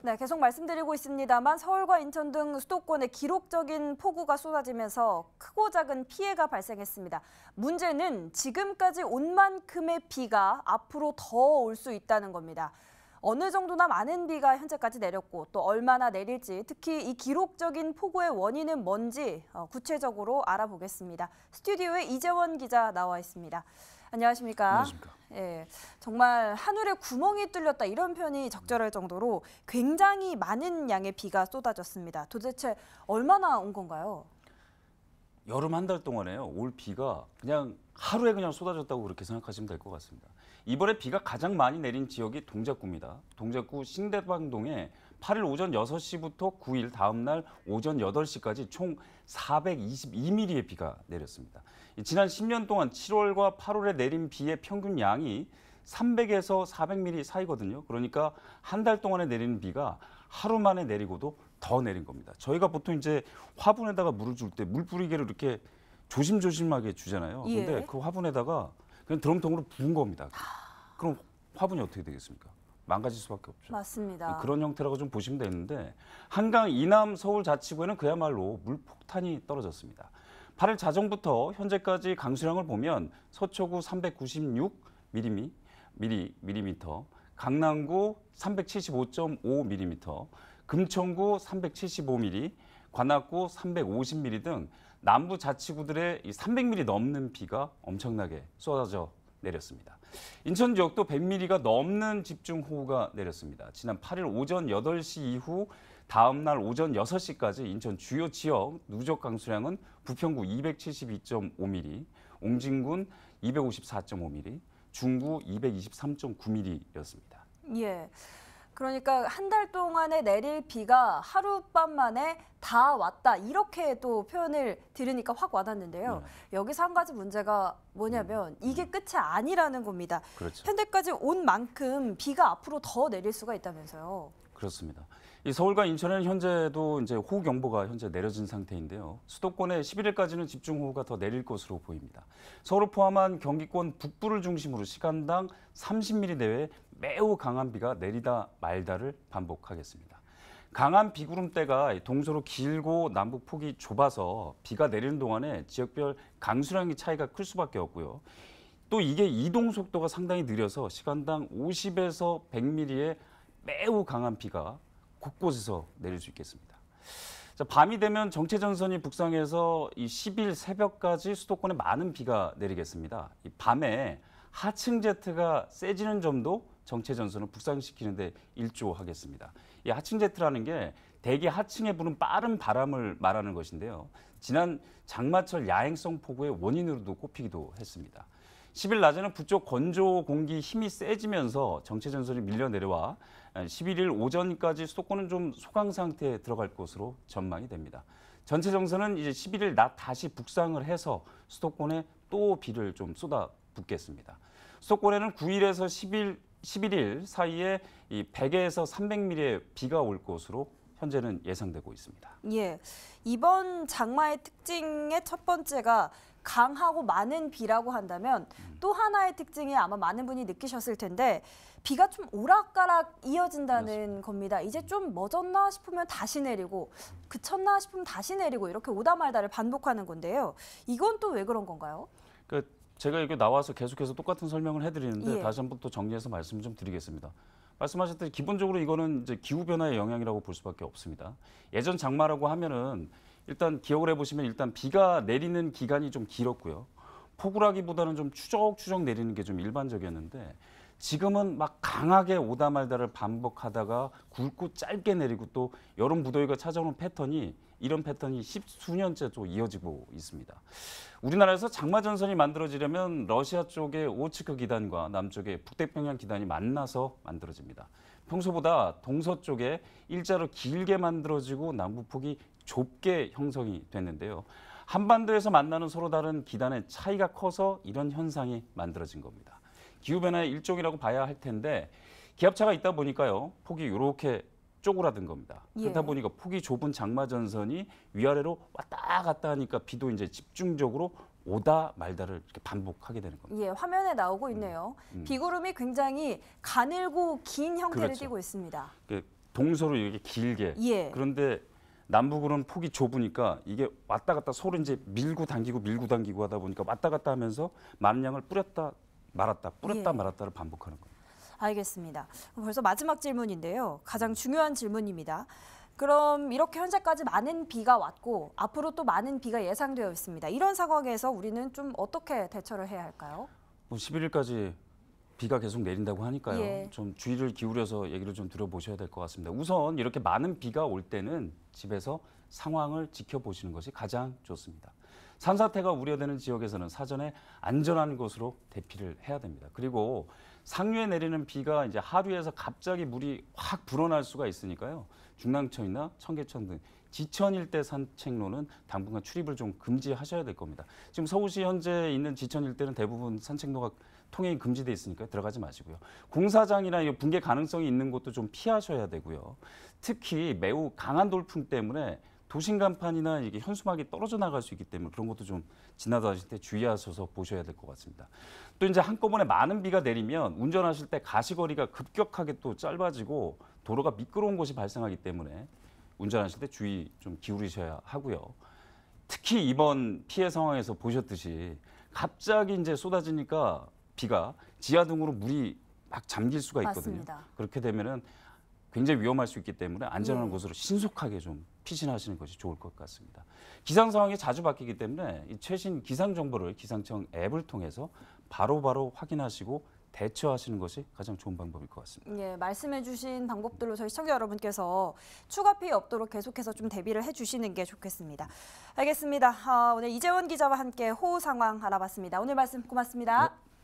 네, 계속 말씀드리고 있습니다만 서울과 인천 등 수도권에 기록적인 폭우가 쏟아지면서 크고 작은 피해가 발생했습니다. 문제는 지금까지 온 만큼의 비가 앞으로 더 올 수 있다는 겁니다. 어느 정도나 많은 비가 현재까지 내렸고 또 얼마나 내릴지 특히 이 기록적인 폭우의 원인은 뭔지 어, 구체적으로 알아보겠습니다. 스튜디오에 이재원 기자 나와 있습니다. 안녕하십니까? 안녕하십니까? 예, 정말 하늘에 구멍이 뚫렸다 이런 표현이 적절할 정도로 굉장히 많은 양의 비가 쏟아졌습니다. 도대체 얼마나 온 건가요? 여름 한 달 동안에요. 올 비가 그냥 하루에 그냥 쏟아졌다고 그렇게 생각하시면 될 것 같습니다. 이번에 비가 가장 많이 내린 지역이 동작구입니다. 동작구 신대방동에 8일 오전 6시부터 9일 다음 날 오전 8시까지 총 422mm의 비가 내렸습니다. 지난 10년 동안 7월과 8월에 내린 비의 평균 양이 300에서 400mm 사이거든요. 그러니까 한 달 동안에 내리는 비가 하루 만에 내리고도 더 내린 겁니다. 저희가 보통 이제 화분에다가 물을 줄 때 물 뿌리개를 이렇게 조심조심하게 주잖아요. 예. 그런데그 화분에다가 그냥 드럼통으로 부은 겁니다. 그럼 화분이 어떻게 되겠습니까? 망가질 수밖에 없죠. 맞습니다. 그런 형태라고 좀 보시면 되는데 한강 이남 서울 자치구에는 그야말로 물폭탄이 떨어졌습니다. 8일 자정부터 현재까지 강수량을 보면 서초구 396mm, 미리, 미리미터, 강남구 375.5mm, 금천구 375mm, 관악구 350mm 등 남부 자치구들의 300mm 넘는 비가 엄청나게 쏟아져 내렸습니다. 인천 지역도 100mm가 넘는 집중호우가 내렸습니다. 지난 8일 오전 8시 이후 다음 날 오전 6시까지 인천 주요 지역 누적 강수량은 부평구 272.5mm, 옹진군 254.5mm, 중구 223.9mm였습니다. 예. 그러니까 한 달 동안에 내릴 비가 하룻밤 만에 다 왔다 이렇게 또 표현을 들으니까 확 와닿는데요. 네. 여기서 한 가지 문제가 뭐냐면 음. 이게 끝이 아니라는 겁니다. 그렇죠. 현대까지 온 만큼 비가 앞으로 더 내릴 수가 있다면서요. 그렇습니다. 이 서울과 인천은 현재도 이제 호우경보가 현재 내려진 상태인데요. 수도권에 11일까지는 집중호우가 더 내릴 것으로 보입니다. 서울을 포함한 경기권 북부를 중심으로 시간당 30mm 내외 매우 강한 비가 내리다 말다를 반복하겠습니다. 강한 비구름대가 동서로 길고 남북 폭이 좁아서 비가 내리는 동안에 지역별 강수량의 차이가 클 수밖에 없고요. 또 이게 이동 속도가 상당히 느려서 시간당 50에서 100mm의 매우 강한 비가 곳곳에서 내릴 수 있겠습니다. 자, 밤이 되면 정체전선이 북상해서 이 10일 새벽까지 수도권에 많은 비가 내리겠습니다. 이 밤에 하층 제트가 세지는 점도 정체 전선을 북상시키는데 일조하겠습니다. 이 하층 제트라는 게 대기 하층에 부는 빠른 바람을 말하는 것인데요. 지난 장마철 야행성 폭우의 원인으로도 꼽히기도 했습니다. 10일 낮에는 북쪽 건조 공기 힘이 세지면서 정체 전선이 밀려 내려와 11일 오전까지 수도권은 좀 소강 상태에 들어갈 것으로 전망이 됩니다. 전체 정선은 이제 11일 낮 다시 북상을 해서 수도권에 또 비를 좀 쏟아 붓겠습니다. 수도권에는 9일에서 10일 11일 사이에 이 100에서 300mm의 비가 올 것으로 현재는 예상되고 있습니다. 예, 이번 장마의 특징의 첫 번째가 강하고 많은 비라고 한다면 음. 또 하나의 특징이 아마 많은 분이 느끼셨을 텐데 비가 좀 오락가락 이어진다는 그습니다 겁니다. 이제 좀 멎었나 싶으면 다시 내리고 그쳤나 싶으면 다시 내리고 이렇게 오다 말다를 반복하는 건데요. 이건 또 왜 그런 건가요? 그 제가 이게 나와서 계속해서 똑같은 설명을 해드리는데 예. 다시 한번 또 정리해서 말씀 을좀 드리겠습니다. 말씀하셨듯이 기본적으로 이거는 이제 기후 변화의 영향이라고 볼 수밖에 없습니다. 예전 장마라고 하면은 일단 기억을 해보시면 일단 비가 내리는 기간이 좀 길었고요. 폭우라기보다는 좀 추적추적 내리는 게 좀 일반적이었는데 지금은 막 강하게 오다 말다를 반복하다가 굵고 짧게 내리고 또 여름 무더위가 찾아오는 패턴이 이런 패턴이 십수년째 또 이어지고 있습니다. 우리나라에서 장마 전선이 만들어지려면 러시아 쪽의 오츠크 기단과 남쪽의 북태평양 기단이 만나서 만들어집니다. 평소보다 동서쪽에 일자로 길게 만들어지고 남부폭이 좁게 형성이 됐는데요. 한반도에서 만나는 서로 다른 기단의 차이가 커서 이런 현상이 만들어진 겁니다. 기후변화의 일종이라고 봐야 할 텐데 기압차가 있다 보니까요. 폭이 이렇게 쪼그라든 겁니다. 예. 그러다 보니까 폭이 좁은 장마 전선이 위아래로 왔다 갔다 하니까 비도 이제 집중적으로 오다 말다를 이렇게 반복하게 되는 겁니다. 예, 화면에 나오고 있네요. 음, 음. 비구름이 굉장히 가늘고 긴 형태를 그렇죠. 띠고 있습니다. 그 동서로 이렇게 길게. 예. 그런데 남북으로는 폭이 좁으니까 이게 왔다 갔다 서로 이제 밀고 당기고 밀고 당기고 하다 보니까 왔다 갔다 하면서 많은 양을 뿌렸다 말았다 뿌렸다 예. 말았다를 반복하는 거예요. 알겠습니다. 벌써 마지막 질문인데요. 가장 중요한 질문입니다. 그럼 이렇게 현재까지 많은 비가 왔고 앞으로 또 많은 비가 예상되어 있습니다. 이런 상황에서 우리는 좀 어떻게 대처를 해야 할까요? 뭐 11일까지 비가 계속 내린다고 하니까요. 예. 좀 주의를 기울여서 얘기를 좀 들어보셔야 될 것 같습니다. 우선 이렇게 많은 비가 올 때는 집에서 상황을 지켜보시는 것이 가장 좋습니다. 산사태가 우려되는 지역에서는 사전에 안전한 곳으로 대피를 해야 됩니다. 그리고 상류에 내리는 비가 이제 하루에서 갑자기 물이 확 불어날 수가 있으니까요. 중랑천이나 청계천 등 지천 일대 산책로는 당분간 출입을 좀 금지하셔야 될 겁니다. 지금 서울시 현재 있는 지천 일대는 대부분 산책로가 통행이 금지돼 있으니까 들어가지 마시고요. 공사장이나 붕괴 가능성이 있는 곳도 좀 피하셔야 되고요. 특히 매우 강한 돌풍 때문에 도심 간판이나 이게 현수막이 떨어져 나갈 수 있기 때문에 그런 것도 좀 지나다실 때 주의하셔서 보셔야 될 것 같습니다. 또 이제 한꺼번에 많은 비가 내리면 운전하실 때 가시거리가 급격하게 또 짧아지고 도로가 미끄러운 곳이 발생하기 때문에 운전하실 때 주의 좀 기울이셔야 하고요. 특히 이번 피해 상황에서 보셨듯이 갑자기 이제 쏟아지니까 비가 지하 등으로 물이 막 잠길 수가 있거든요. 맞습니다. 그렇게 되면은 굉장히 위험할 수 있기 때문에 안전한 네. 곳으로 신속하게 좀 피신하시는 것이 좋을 것 같습니다. 기상 상황이 자주 바뀌기 때문에 최신 기상 정보를 기상청 앱을 통해서 바로바로 바로 확인하시고 대처하시는 것이 가장 좋은 방법일 것 같습니다. 예, 말씀해주신 방법들로 저희 청자 여러분께서 추가 피해 없도록 계속해서 좀 대비를 해주시는 게 좋겠습니다. 알겠습니다. 아, 오늘 이재원 기자와 함께 호우 상황 알아봤습니다. 오늘 말씀 고맙습니다. 네.